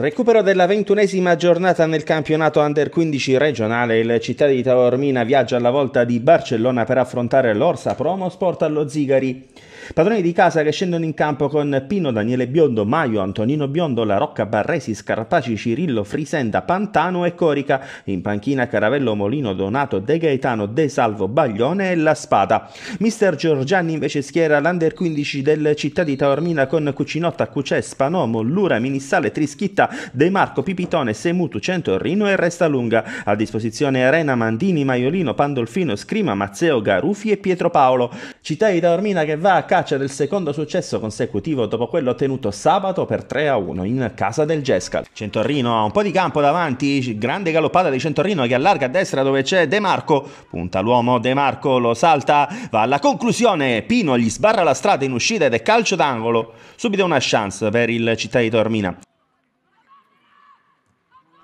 Recupero della ventunesima giornata nel campionato Under 15 regionale. Il città di Taormina viaggia alla volta di Barcellona per affrontare l'Orsa Promo Sport allo Zigari. Padroni di casa che scendono in campo con Pino, Daniele Biondo, Maio, Antonino Biondo, La Rocca, Barresi, Scarpaci, Cirillo, Frisenda, Pantano e Corica. In panchina Caravello, Molino, Donato, De Gaetano, De Salvo, Baglione e La Spada. Mister Giorgiani invece schiera l'Under 15 del città di Taormina con Cucinotta, Cucè, Spanomo, Lura, Minissale, Trischitta De Marco, Pipitone, Semutu, Centorrino e Resta Lunga. A disposizione Arena, Mandini, Maiolino, Pandolfino, Scrima, Mazzeo, Garufi e Pietro Paolo. Cittadini da Ormina che va a caccia del secondo successo consecutivo dopo quello ottenuto sabato per 3-1 in casa del Gescal. Centorrino ha un po' di campo davanti, grande galoppata di Centorrino che allarga a destra dove c'è De Marco, punta l'uomo De Marco, lo salta, va alla conclusione, Pino gli sbarra la strada in uscita ed è calcio d'angolo. Subito una chance per il Città di Tormina.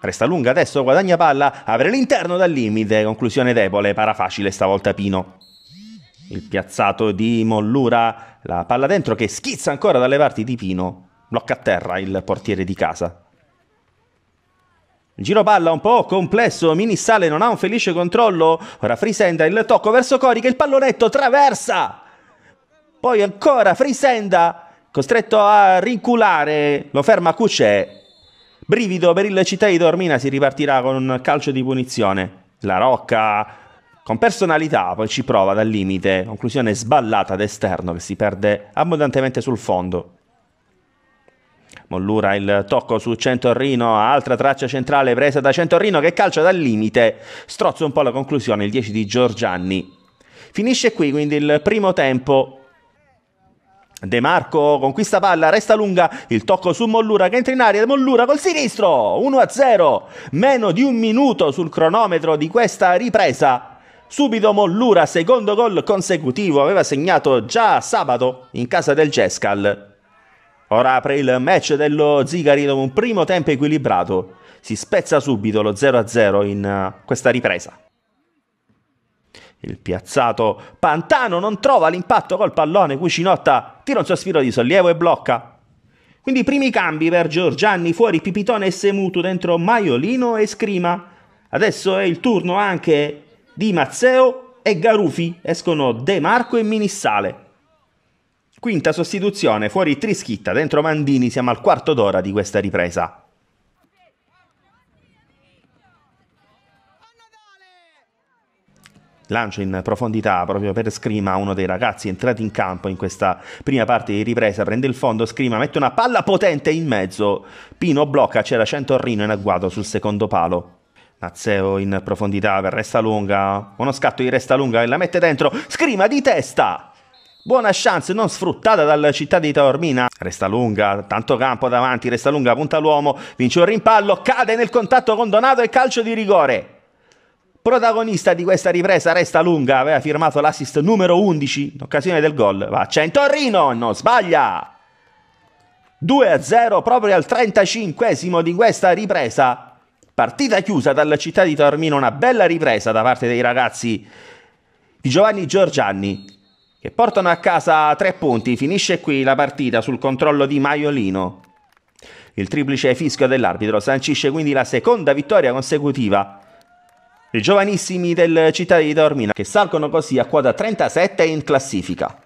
Resta lunga adesso, guadagna palla, apre l'interno dal limite, conclusione debole, para facile stavolta Pino. Il piazzato di Mollura, la palla dentro che schizza ancora dalle parti di Pino, blocca a terra il portiere di casa. Il giro palla un po' complesso, Mini Sale non ha un felice controllo, ora Frisenda il tocco verso Cori che il pallonetto traversa! Poi ancora Frisenda, costretto a rinculare, lo ferma Cucè Brivido per il città di Tormina si ripartirà con un calcio di punizione. La Rocca con personalità poi ci prova dal limite, conclusione sballata d'esterno che si perde abbondantemente sul fondo. Mollura il tocco su Centorrino, altra traccia centrale presa da Centorrino che calcia dal limite. Strozza un po' la conclusione, il 10 di Giorgianni. Finisce qui quindi il primo tempo De Marco conquista palla, resta lunga, il tocco su Mollura che entra in aria, Mollura col sinistro, 1-0, meno di un minuto sul cronometro di questa ripresa. Subito Mollura, secondo gol consecutivo, aveva segnato già sabato in casa del Cescal. Ora apre il match dello Zigari dopo un primo tempo equilibrato. Si spezza subito lo 0-0 in eh, questa ripresa. Il piazzato Pantano non trova l'impatto col pallone, Cucinotta tira un sospiro di sollievo e blocca. Quindi i primi cambi per Giorgianni, fuori Pipitone e Semutu, dentro Maiolino e Scrima. Adesso è il turno anche di Mazzeo e Garufi, escono De Marco e Minissale. Quinta sostituzione, fuori Trischitta, dentro Mandini, siamo al quarto d'ora di questa ripresa. lancio in profondità proprio per Scrima, uno dei ragazzi entrati in campo in questa prima parte di ripresa, prende il fondo, Scrima mette una palla potente in mezzo, Pino blocca, c'era Centorrino in agguato sul secondo palo. Nazzeo in profondità per resta lunga, uno scatto di resta lunga e la mette dentro, Scrima di testa! Buona chance non sfruttata dalla città di Taormina. Resta lunga, tanto campo davanti, resta lunga, punta l'uomo, vince un rimpallo, cade nel contatto con Donato e calcio di rigore. Protagonista di questa ripresa resta lunga, aveva firmato l'assist numero 11 in occasione del gol. Va a Centorino, non sbaglia! 2-0 proprio al 35 esimo di questa ripresa. Partita chiusa dalla città di Tormino, una bella ripresa da parte dei ragazzi di Giovanni Giorgiani che portano a casa tre punti. Finisce qui la partita sul controllo di Maiolino. Il triplice fischio dell'arbitro sancisce quindi la seconda vittoria consecutiva i giovanissimi del Città di Dormina, che salgono così a quota 37 in classifica.